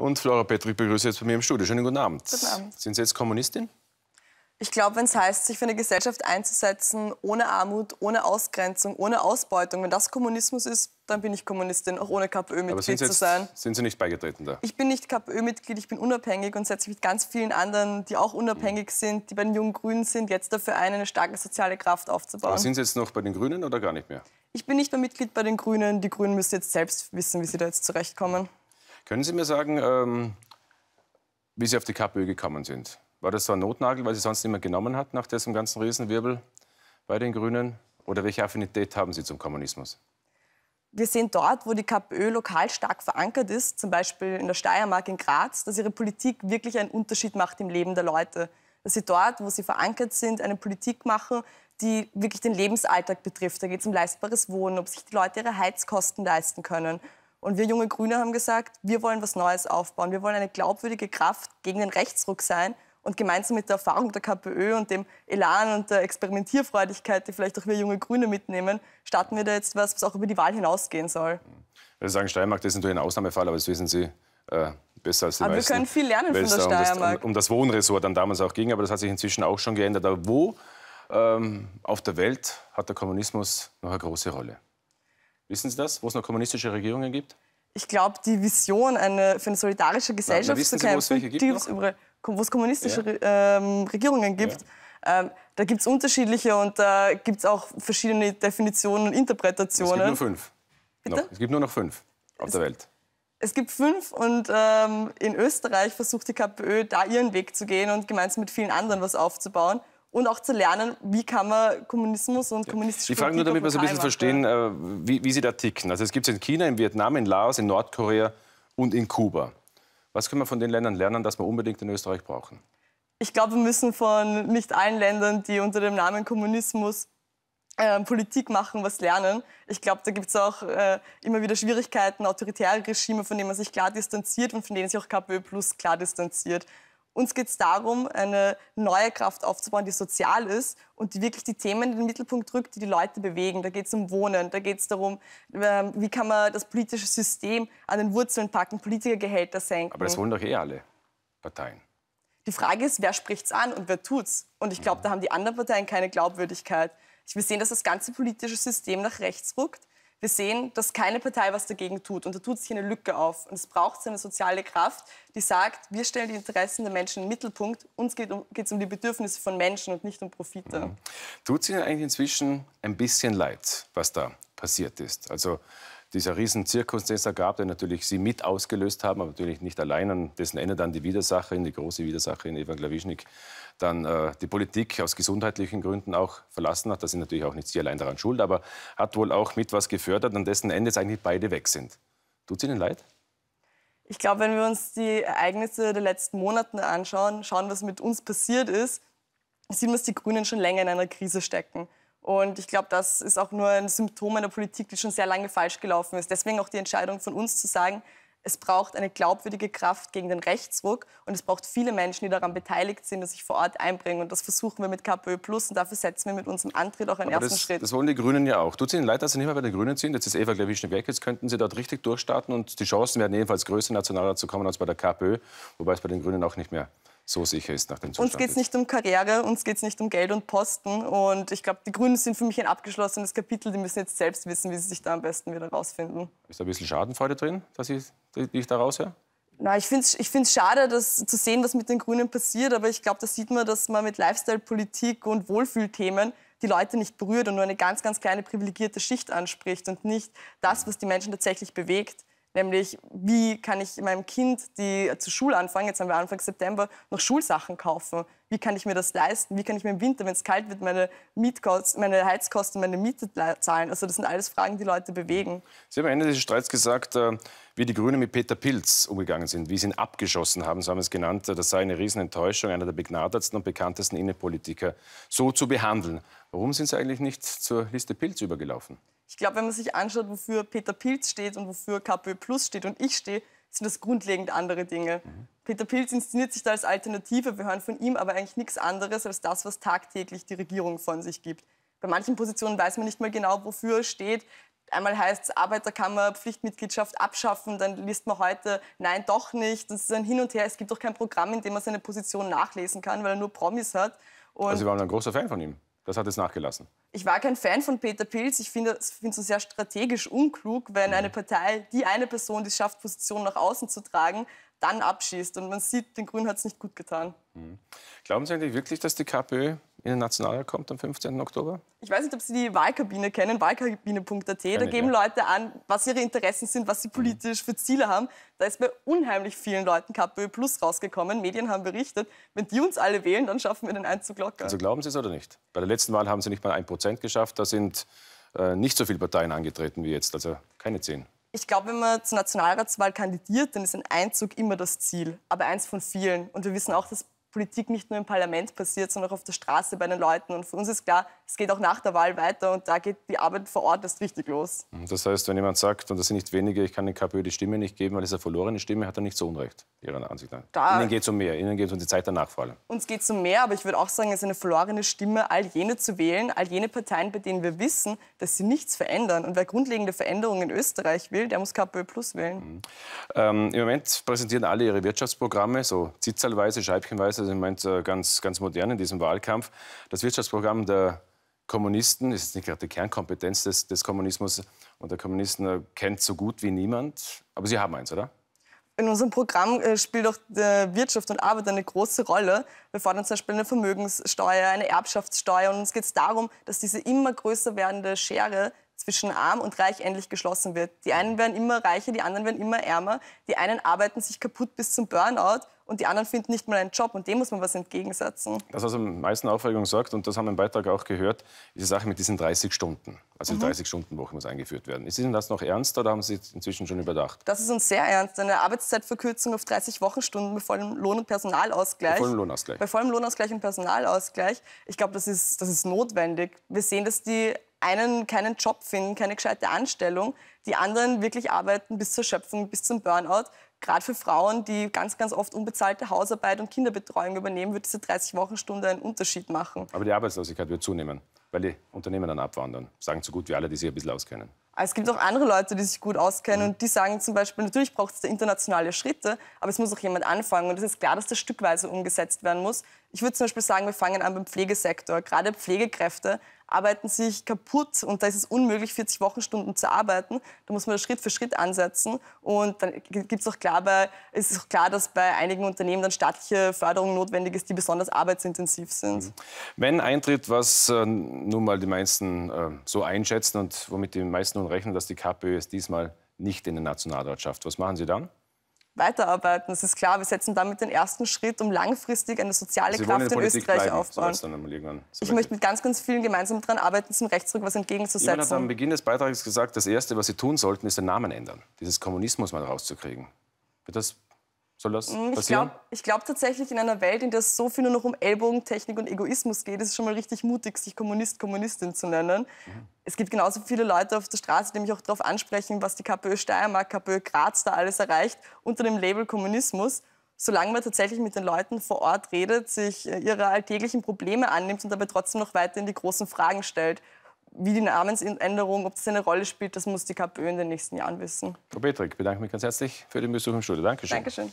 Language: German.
Und Flora Petri begrüße jetzt bei mir im Studio. Schönen guten Abend. Guten Abend. Sind Sie jetzt Kommunistin? Ich glaube, wenn es heißt, sich für eine Gesellschaft einzusetzen, ohne Armut, ohne Ausgrenzung, ohne Ausbeutung, wenn das Kommunismus ist, dann bin ich Kommunistin, auch ohne KPÖ-Mitglied zu sein. Sind Sie nicht beigetreten da? Ich bin nicht KPÖ-Mitglied, ich bin unabhängig und setze mich mit ganz vielen anderen, die auch unabhängig mhm. sind, die bei den jungen Grünen sind, jetzt dafür ein, eine starke soziale Kraft aufzubauen. Aber sind Sie jetzt noch bei den Grünen oder gar nicht mehr? Ich bin nicht mehr Mitglied bei den Grünen. Die Grünen müssen jetzt selbst wissen, wie sie da jetzt zurechtkommen. Können Sie mir sagen, ähm, wie Sie auf die KPÖ gekommen sind? War das so ein Notnagel, weil Sie sonst niemand genommen hat nach diesem ganzen Riesenwirbel bei den Grünen? Oder welche Affinität haben Sie zum Kommunismus? Wir sehen dort, wo die KPÖ lokal stark verankert ist, zum Beispiel in der Steiermark, in Graz, dass ihre Politik wirklich einen Unterschied macht im Leben der Leute. Dass sie dort, wo sie verankert sind, eine Politik machen, die wirklich den Lebensalltag betrifft. Da geht es um leistbares Wohnen, ob sich die Leute ihre Heizkosten leisten können, und wir junge Grüne haben gesagt, wir wollen was Neues aufbauen. Wir wollen eine glaubwürdige Kraft gegen den Rechtsruck sein. Und gemeinsam mit der Erfahrung der KPÖ und dem Elan und der Experimentierfreudigkeit, die vielleicht auch wir junge Grüne mitnehmen, starten wir da jetzt was, was auch über die Wahl hinausgehen soll. Ich würde sagen, Steiermark ist natürlich ein Ausnahmefall, aber das wissen Sie äh, besser als die aber meisten. Aber wir können viel lernen von der Steiermark. Um das, um das Wohnresort dann damals auch ging, aber das hat sich inzwischen auch schon geändert. Aber wo ähm, auf der Welt hat der Kommunismus noch eine große Rolle? Wissen Sie das, wo es noch kommunistische Regierungen gibt? Ich glaube, die Vision, eine, für eine solidarische Gesellschaft Na, zu kämpfen, die gibt es überall, wo es kommunistische ja. ähm, Regierungen gibt. Ja. Ähm, da gibt es unterschiedliche und da äh, gibt es auch verschiedene Definitionen und Interpretationen. Es gibt nur fünf. Bitte? Noch. Es gibt nur noch fünf auf es, der Welt. Es gibt fünf und ähm, in Österreich versucht die KPÖ da ihren Weg zu gehen und gemeinsam mit vielen anderen was aufzubauen und auch zu lernen, wie kann man Kommunismus und kommunistische ja. Ich frage nur, damit wir so ein bisschen machen. verstehen, äh, wie, wie Sie da ticken. Also es gibt es in China, in Vietnam, in Laos, in Nordkorea und in Kuba. Was können wir von den Ländern lernen, dass wir unbedingt in Österreich brauchen? Ich glaube, wir müssen von nicht allen Ländern, die unter dem Namen Kommunismus äh, Politik machen, was lernen. Ich glaube, da gibt es auch äh, immer wieder Schwierigkeiten, autoritäre Regime, von denen man sich klar distanziert und von denen sich auch KPÖ Plus klar distanziert. Uns geht es darum, eine neue Kraft aufzubauen, die sozial ist und die wirklich die Themen in den Mittelpunkt rückt, die die Leute bewegen. Da geht es um Wohnen, da geht es darum, ähm, wie kann man das politische System an den Wurzeln packen, Politikergehälter senken. Aber das wollen doch eh alle Parteien. Die Frage ist, wer spricht es an und wer tut's? Und ich glaube, mhm. da haben die anderen Parteien keine Glaubwürdigkeit. Wir sehen, dass das ganze politische System nach rechts ruckt. Wir sehen, dass keine Partei was dagegen tut. Und da tut sich eine Lücke auf. Und es braucht eine soziale Kraft, die sagt, wir stellen die Interessen der Menschen im Mittelpunkt. Uns geht um, es um die Bedürfnisse von Menschen und nicht um Profite. Mhm. Tut es Ihnen eigentlich inzwischen ein bisschen leid, was da passiert ist? Also dieser riesen Zirkus, den es da gab, den natürlich Sie mit ausgelöst haben, aber natürlich nicht allein, an dessen Ende dann die Widersacherin, die große Widersacherin Eva Glawischnik, dann äh, die Politik aus gesundheitlichen Gründen auch verlassen hat. Da sind natürlich auch nicht Sie allein daran schuld, aber hat wohl auch mit was gefördert, an dessen Ende es eigentlich beide weg sind. Tut es Ihnen leid? Ich glaube, wenn wir uns die Ereignisse der letzten Monate anschauen, schauen, was mit uns passiert ist, sieht man, dass die Grünen schon länger in einer Krise stecken. Und ich glaube, das ist auch nur ein Symptom einer Politik, die schon sehr lange falsch gelaufen ist. Deswegen auch die Entscheidung von uns zu sagen, es braucht eine glaubwürdige Kraft gegen den Rechtsruck und es braucht viele Menschen, die daran beteiligt sind, dass sich vor Ort einbringen. Und das versuchen wir mit KPÖ Plus und dafür setzen wir mit unserem Antritt auch einen Aber ersten das, Schritt. Das wollen die Grünen ja auch. Tut es Ihnen leid, dass Sie nicht mehr bei den Grünen sind? Jetzt ist Eva Glavischnik weg, jetzt könnten Sie dort richtig durchstarten und die Chancen werden jedenfalls größer, nationaler zu kommen als bei der KPÖ, wobei es bei den Grünen auch nicht mehr so sicher ist nach dem Zustand. Uns geht es nicht um Karriere, uns geht es nicht um Geld und Posten. Und ich glaube, die Grünen sind für mich ein abgeschlossenes Kapitel. Die müssen jetzt selbst wissen, wie sie sich da am besten wieder rausfinden. Ist da ein bisschen Schadenfreude drin, dass ich, die ich da raushöre? Na, ich finde es ich schade, das, zu sehen, was mit den Grünen passiert. Aber ich glaube, da sieht man, dass man mit Lifestyle-Politik und Wohlfühlthemen die Leute nicht berührt und nur eine ganz, ganz kleine privilegierte Schicht anspricht und nicht das, was die Menschen tatsächlich bewegt. Nämlich, wie kann ich meinem Kind, die zu anfangen, jetzt haben wir Anfang September, noch Schulsachen kaufen? wie kann ich mir das leisten, wie kann ich mir im Winter, wenn es kalt wird, meine meine Heizkosten, meine Miete zahlen. Also das sind alles Fragen, die Leute bewegen. Sie haben am Ende des Streits gesagt, äh, wie die Grünen mit Peter Pilz umgegangen sind, wie sie ihn abgeschossen haben, so haben sie es genannt. Das sei eine Riesenenttäuschung, einer der begnadetsten und bekanntesten Innenpolitiker, so zu behandeln. Warum sind sie eigentlich nicht zur Liste Pilz übergelaufen? Ich glaube, wenn man sich anschaut, wofür Peter Pilz steht und wofür KPÖ Plus steht und ich stehe, sind das grundlegend andere Dinge. Mhm. Peter Pilz inszeniert sich da als Alternative. Wir hören von ihm aber eigentlich nichts anderes als das, was tagtäglich die Regierung von sich gibt. Bei manchen Positionen weiß man nicht mal genau, wofür er steht. Einmal heißt es Arbeiterkammer, Pflichtmitgliedschaft abschaffen, dann liest man heute, nein, doch nicht. Das ist ein Hin und Her. Es gibt auch kein Programm, in dem man seine Position nachlesen kann, weil er nur Promis hat. Und also Sie waren ein großer Fan von ihm. Das hat es nachgelassen ich war kein Fan von Peter Pilz. Ich finde es find so sehr strategisch unklug, wenn eine mhm. Partei, die eine Person, die es schafft, Positionen nach außen zu tragen, dann abschießt. Und man sieht, den Grünen hat es nicht gut getan. Mhm. Glauben Sie eigentlich wirklich, dass die KPÖ in den Nationalrat kommt am 15. Oktober? Ich weiß nicht, ob Sie die Wahlkabine kennen, wahlkabine.at. Da geben ja. Leute an, was ihre Interessen sind, was sie mhm. politisch für Ziele haben. Da ist bei unheimlich vielen Leuten KPÖ Plus rausgekommen. Medien haben berichtet, wenn die uns alle wählen, dann schaffen wir den Einzug locker. Also glauben Sie es oder nicht? Bei der letzten Wahl haben Sie nicht mal ein Prozent geschafft. Da sind äh, nicht so viele Parteien angetreten wie jetzt, also keine zehn. Ich glaube, wenn man zur Nationalratswahl kandidiert, dann ist ein Einzug immer das Ziel, aber eins von vielen. Und wir wissen auch, dass Politik nicht nur im Parlament passiert, sondern auch auf der Straße bei den Leuten. Und für uns ist klar, es geht auch nach der Wahl weiter und da geht die Arbeit vor Ort erst richtig los. Mhm, das heißt, wenn jemand sagt, und das sind nicht wenige, ich kann den KPÖ die Stimme nicht geben, weil es eine verlorene Stimme, hat er nicht so Unrecht, Ihrer Ansicht nach. Da Ihnen geht es um mehr, Ihnen geht es um die Zeit danach vor allem. Uns geht es um mehr, aber ich würde auch sagen, es ist eine verlorene Stimme, all jene zu wählen, all jene Parteien, bei denen wir wissen, dass sie nichts verändern. Und wer grundlegende Veränderungen in Österreich will, der muss KPÖ Plus wählen. Mhm. Ähm, Im Moment präsentieren alle ihre Wirtschaftsprogramme, so zitzerweise, scheibchenweise, also ich meine ganz, ganz modern in diesem Wahlkampf. Das Wirtschaftsprogramm der Kommunisten ist nicht gerade die Kernkompetenz des, des Kommunismus und der Kommunisten äh, kennt so gut wie niemand. Aber Sie haben eins, oder? in unserem Programm äh, spielt auch äh, Wirtschaft und Arbeit eine große Rolle. Wir fordern zum Beispiel eine Vermögenssteuer, eine Erbschaftssteuer. Und uns geht es darum, dass diese immer größer werdende Schere zwischen arm und reich endlich geschlossen wird. Die einen werden immer reicher, die anderen werden immer ärmer. Die einen arbeiten sich kaputt bis zum Burnout und die anderen finden nicht mal einen Job und dem muss man was entgegensetzen. Das, was am meisten Aufregung sorgt, und das haben wir im Beitrag auch gehört, ist die Sache mit diesen 30 Stunden. Also die 30-Stunden-Woche mhm. muss eingeführt werden. Ist Ihnen das noch ernst oder haben Sie es inzwischen schon überdacht? Das ist uns sehr ernst. Eine Arbeitszeitverkürzung auf 30 Wochenstunden bei vollem Lohn- und Personalausgleich. Bei vollem Lohnausgleich. Bei vollem Lohnausgleich und Personalausgleich. Ich glaube, das ist, das ist notwendig. Wir sehen, dass die einen keinen Job finden, keine gescheite Anstellung, die anderen wirklich arbeiten bis zur Schöpfung, bis zum Burnout, gerade für Frauen, die ganz, ganz oft unbezahlte Hausarbeit und Kinderbetreuung übernehmen, wird diese 30-Wochen-Stunde einen Unterschied machen. Aber die Arbeitslosigkeit wird zunehmen, weil die Unternehmen dann abwandern. Sagen so gut wie alle, die sich ein bisschen auskennen. Es gibt auch andere Leute, die sich gut auskennen mhm. und die sagen zum Beispiel, natürlich braucht es internationale Schritte, aber es muss auch jemand anfangen. Und es ist klar, dass das stückweise umgesetzt werden muss. Ich würde zum Beispiel sagen, wir fangen an beim Pflegesektor. Gerade Pflegekräfte arbeiten sich kaputt und da ist es unmöglich, 40 Wochenstunden zu arbeiten. Da muss man das Schritt für Schritt ansetzen. Und dann gibt's auch klar bei, ist auch klar, dass bei einigen Unternehmen dann staatliche Förderung notwendig ist, die besonders arbeitsintensiv sind. Mhm. Wenn eintritt, was äh, nun mal die meisten äh, so einschätzen und womit die meisten nun rechnen, dass die KPÖ es diesmal nicht in den Nationalrat schafft, was machen Sie dann? weiterarbeiten. Es ist klar, wir setzen damit den ersten Schritt, um langfristig eine soziale Sie Kraft in, in Österreich bleiben, aufzubauen. So so ich möchte mit ganz, ganz vielen gemeinsam daran arbeiten, zum Rechtsdruck was entgegenzusetzen. Jemand hat am Beginn des Beitrags gesagt, das Erste, was Sie tun sollten, ist den Namen ändern. Dieses Kommunismus mal rauszukriegen. das soll das mhm, passieren? Ich glaube glaub tatsächlich, in einer Welt, in der es so viel nur noch um Ellbogentechnik und Egoismus geht, ist es schon mal richtig mutig, sich Kommunist, Kommunistin zu nennen. Mhm. Es gibt genauso viele Leute auf der Straße, die mich auch darauf ansprechen, was die KPÖ Steiermark, KPÖ Graz da alles erreicht, unter dem Label Kommunismus. Solange man tatsächlich mit den Leuten vor Ort redet, sich äh, ihrer alltäglichen Probleme annimmt und dabei trotzdem noch weiter in die großen Fragen stellt. Wie die Namensänderung, ob das eine Rolle spielt, das muss die KPÖ in den nächsten Jahren wissen. Frau Petrik, bedanke mich ganz herzlich für den Besuch im Studio. Dankeschön. Dankeschön.